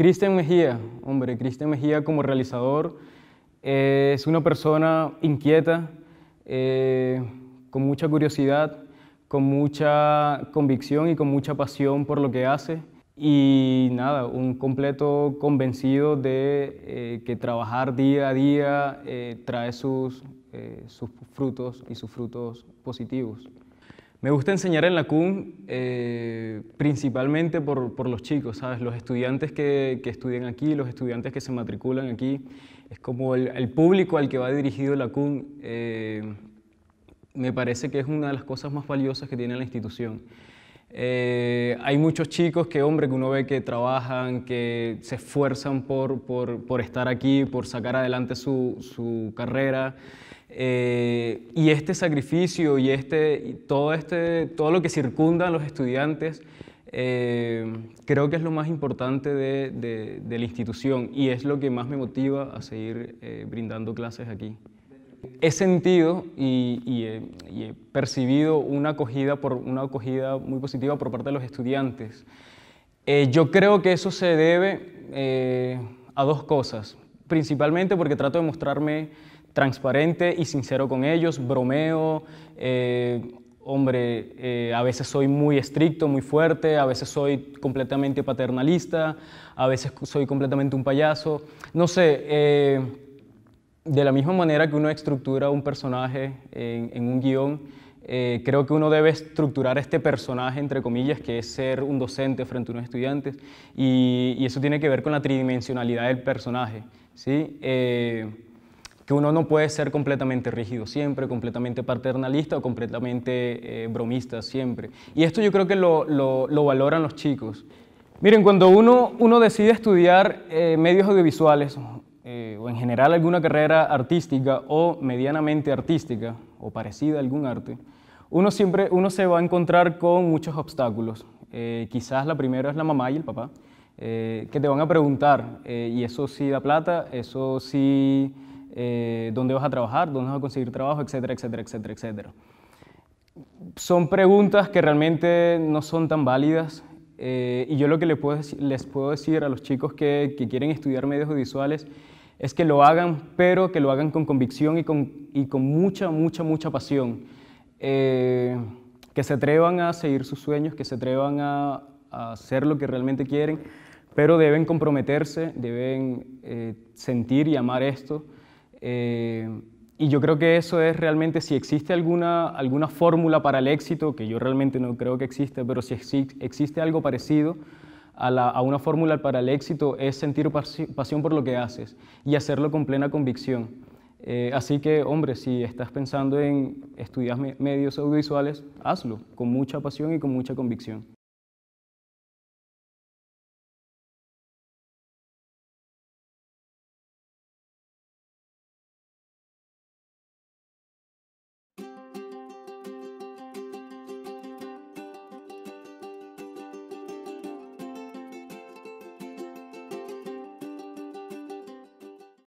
Cristian Mejía, hombre, Cristian Mejía como realizador eh, es una persona inquieta, eh, con mucha curiosidad, con mucha convicción y con mucha pasión por lo que hace. Y nada, un completo convencido de eh, que trabajar día a día trae sus frutos y sus frutos positivos. Me gusta enseñar en la CUN eh, principalmente por, los chicos, ¿sabes? Los estudiantes que, estudian aquí, los estudiantes que se matriculan aquí. Es como el, público al que va dirigido la CUN, eh, me parece que es una de las cosas más valiosas que tiene la institución. Eh, hay muchos chicos que, hombre, que uno ve que trabajan, que se esfuerzan por, estar aquí, por sacar adelante su, su carrera. Eh, y este sacrificio y, este, todo, este, todo lo que circunda a los estudiantes eh, creo que es lo más importante de, de, la institución y es lo que más me motiva a seguir eh, brindando clases aquí. He sentido y, he, percibido una acogida, por, una acogida muy positiva por parte de los estudiantes. yo creo que eso se debe a dos cosas, principalmente porque trato de mostrarme transparente y sincero con ellos, bromeo, eh, hombre, eh, a veces soy muy estricto, muy fuerte, a veces soy completamente paternalista, a veces soy completamente un payaso, no sé. Eh, de la misma manera que uno estructura un personaje en, un guión, creo que uno debe estructurar este personaje, entre comillas, que es ser un docente frente a unos estudiantes, y, eso tiene que ver con la tridimensionalidad del personaje. ¿sí? que uno no puede ser completamente rígido siempre, completamente paternalista o completamente eh, bromista siempre. Y esto yo creo que lo, valoran los chicos. Miren, cuando uno, uno decide estudiar eh, medios audiovisuales eh, o en general alguna carrera artística o medianamente artística o parecida a algún arte, uno siempre uno se va a encontrar con muchos obstáculos. quizás la primera es la mamá y el papá, que te van a preguntar, y eso sí da plata, eso sí eh, dónde vas a trabajar, dónde vas a conseguir trabajo, etcétera, etcétera, etcétera, etcétera. Son preguntas que realmente no son tan válidas eh, y yo lo que les puedo, decir a los chicos que, quieren estudiar medios audiovisuales es que lo hagan, pero que lo hagan con convicción y con, mucha, mucha, mucha pasión. Eh, que se atrevan a seguir sus sueños, que se atrevan a, hacer lo que realmente quieren, pero deben comprometerse, deben eh, sentir y amar esto. Eh, y yo creo que eso es realmente, si existe alguna, alguna fórmula para el éxito, que yo realmente no creo que exista, pero si existe algo parecido a, una fórmula para el éxito, es sentir pasión por lo que haces y hacerlo con plena convicción. Eh, así que, hombre, si estás pensando en estudiar medios audiovisuales, hazlo con mucha pasión y con mucha convicción.